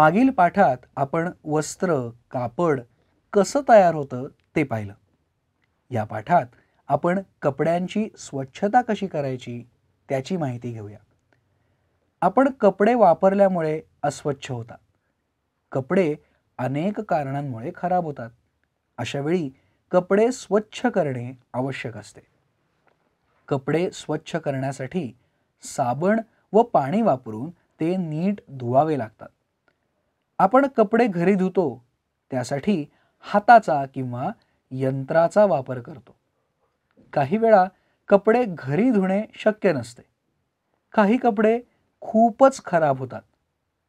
मागील पाठात आपण वस्त्र कापड कसं तयार होतं ते पाहिलं या पाठात आपण कपड्यांची स्वच्छता कशी करायची त्याची माहिती घेऊया आपण कपडे वापरल्यामुळे अस्वच्छ होतात कपडे अनेक कारणांमुळे खराब होतात अशावेळी कपडे स्वच्छ करणे आवश्यक असते कपडे स्वच्छ करण्यासाठी साबण व पाणी वापरून ते नीट धुवावे लागतात आपण कपडे घरी धुतो त्यासाठी हाताचा किंवा यंत्राचा वापर करतो काही वेळा कपडे घरी धुणे शक्य नसते काही कपडे खूपच खराब होतात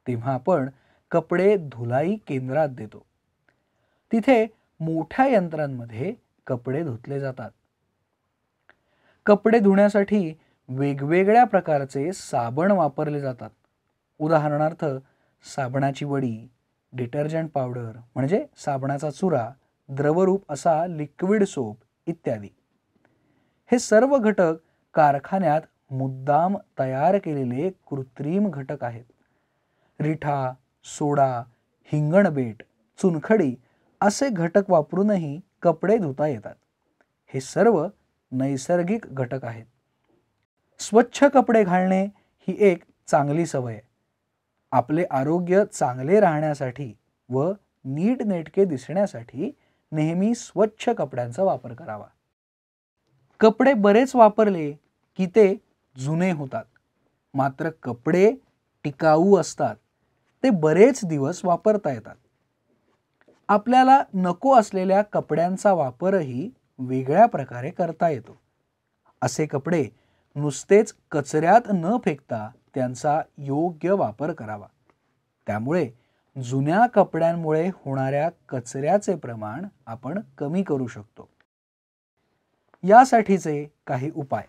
तेव्हा आपण कपडे धुलाई केंद्रात देतो तिथे मोठ्या यंत्रांमध्ये कपडे धुतले जातात कपडे धुण्यासाठी वेगवेगळ्या प्रकारचे साबण वापरले जातात उदाहरणार्थ साबणाची वडी डिटर्जंट पावडर म्हणजे साबणाचा चुरा द्रवरूप असा लिक्विड सोप इत्यादी हे सर्व घटक कारखान्यात मुद्दाम तयार केलेले कृत्रिम घटक आहेत रिठा सोडा हिंगणबेट चुनखडी असे घटक वापरूनही कपडे धुता येतात हे सर्व नैसर्गिक घटक आहेत स्वच्छ कपडे घालणे ही एक चांगली सवय आहे आपले आरोग्य चांगले राहण्यासाठी व नीट नेटके दिसण्यासाठी नेहमी स्वच्छ कपड्यांचा वापर करावा कपडे बरेच वापरले की ते जुने होतात मात्र कपडे टिकाऊ असतात ते बरेच दिवस वापरता येतात आपल्याला नको असलेल्या कपड्यांचा वापरही वेगळ्या प्रकारे करता येतो असे कपडे नुसतेच कचऱ्यात न फेकता त्यांचा योग्य वापर करावा त्यामुळे जुन्या कपड्यांमुळे होणाऱ्या कचऱ्याचे प्रमाण आपण कमी करू शकतो यासाठीचे काही उपाय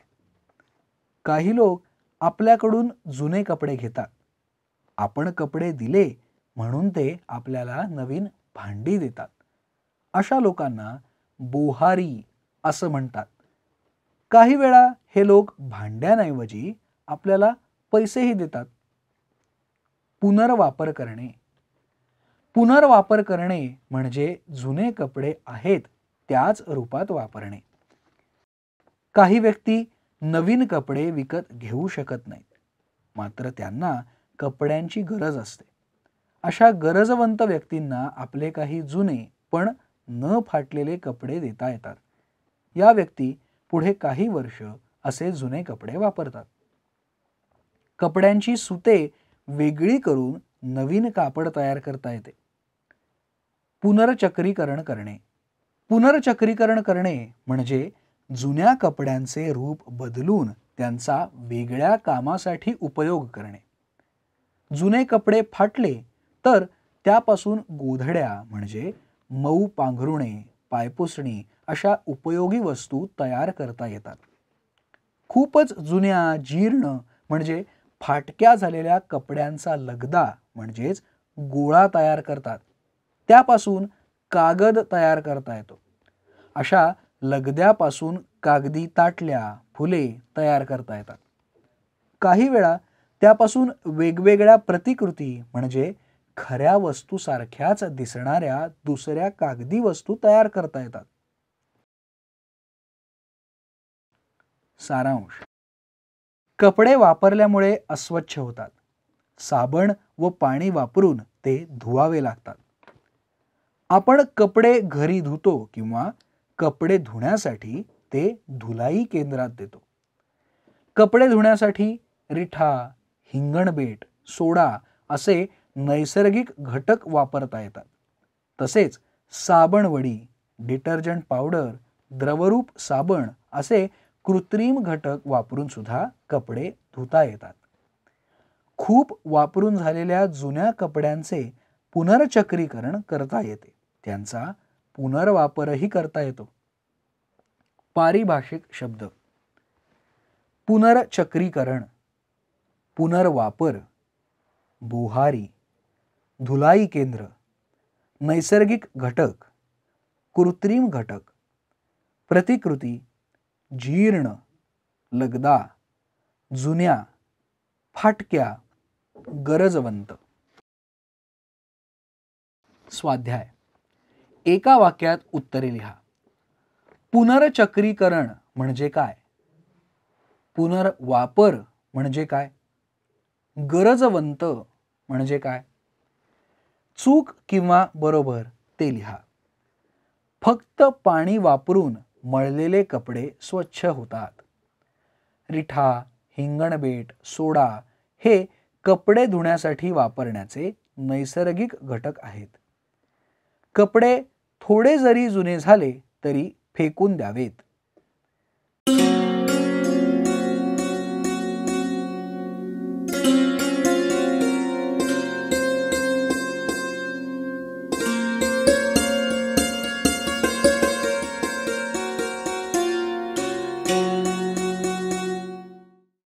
काही लोक आपल्याकडून जुने कपडे घेतात आपण कपडे दिले म्हणून ते आपल्याला नवीन भांडी देतात अशा लोकांना बोहारी असं म्हणतात काही वेळा हे लोक भांड्यांऐवजी आपल्याला पैसेही देतात पुनर्वापर करणे पुनर्वापर करणे म्हणजे जुने कपडे आहेत त्याच रूपात वापरणे काही व्यक्ती नवीन कपडे विकत घेऊ शकत नाहीत मात्र त्यांना कपड्यांची गरज असते अशा गरजवंत व्यक्तींना आपले काही जुने पण न फाटलेले कपडे देता येतात या व्यक्ती पुढे काही वर्ष असे जुने कपडे वापरतात कपड्यांची सुते वेगळी करून नवीन कापड तयार करता येते पुनर्चक्रीकरण करणे पुनर्चक्रीकरण करणे म्हणजे जुन्या कपड्यांचे रूप बदलून त्यांचा वेगळ्या कामासाठी उपयोग करणे जुने कपडे फाटले तर त्यापासून गोधड्या म्हणजे मऊ पांघरुणे पायपुसणी अशा उपयोगी वस्तू तयार करता येतात खूपच जुन्या जीर्ण म्हणजे फाटक्या झालेल्या कपड्यांचा लगदा म्हणजेच गोळा तयार करतात त्यापासून कागद तयार करता येतो अशा लगद्यापासून कागदी ताटल्या फुले तयार करता येतात काही वेळा त्यापासून वेगवेगळ्या प्रतिकृती म्हणजे खऱ्या वस्तूसारख्याच दिसणाऱ्या दुसऱ्या कागदी वस्तू तयार करता येतात सारांश कपडे वापरल्यामुळे अस्वच्छ होतात साबण व पाणी वापरून ते धुवावे लागतात आपण कपडे घरी धुतो किंवा कपडे धुण्यासाठी ते धुलाई केंद्रात देतो कपडे धुण्यासाठी रिठा हिंगणबेट सोडा असे नैसर्गिक घटक वापरता येतात तसेच साबणवडी डिटर्जंट पावडर द्रवरूप साबण असे कृत्रिम घटक वापरून सुद्धा कपडे धुता येतात खूप वापरून झालेल्या जुन्या कपड्यांचे पुनर्चक्रीकरण करता येते त्यांचा पुनर्वापरही करता येतो पारिभाषिक शब्द पुनर्चक्रीकरण पुनर्वापर बुहारी धुलाई केंद्र नैसर्गिक घटक कृत्रिम घटक प्रतिकृती जीर्ण लगदा जुन्या फाटक्या गरजवंत स्वाध्याय एका वाक्यात उत्तरे लिहा पुनर्चक्रीकरण म्हणजे काय पुनर्वापर म्हणजे काय गरजवंत म्हणजे काय चूक किंवा बरोबर ते लिहा फक्त पाणी वापरून मळलेले कपडे स्वच्छ होतात रिठा हिंगणबेट सोडा हे कपडे धुण्यासाठी वापरण्याचे नैसर्गिक घटक आहेत कपडे थोडे जरी जुने झाले तरी फेकून द्यावेत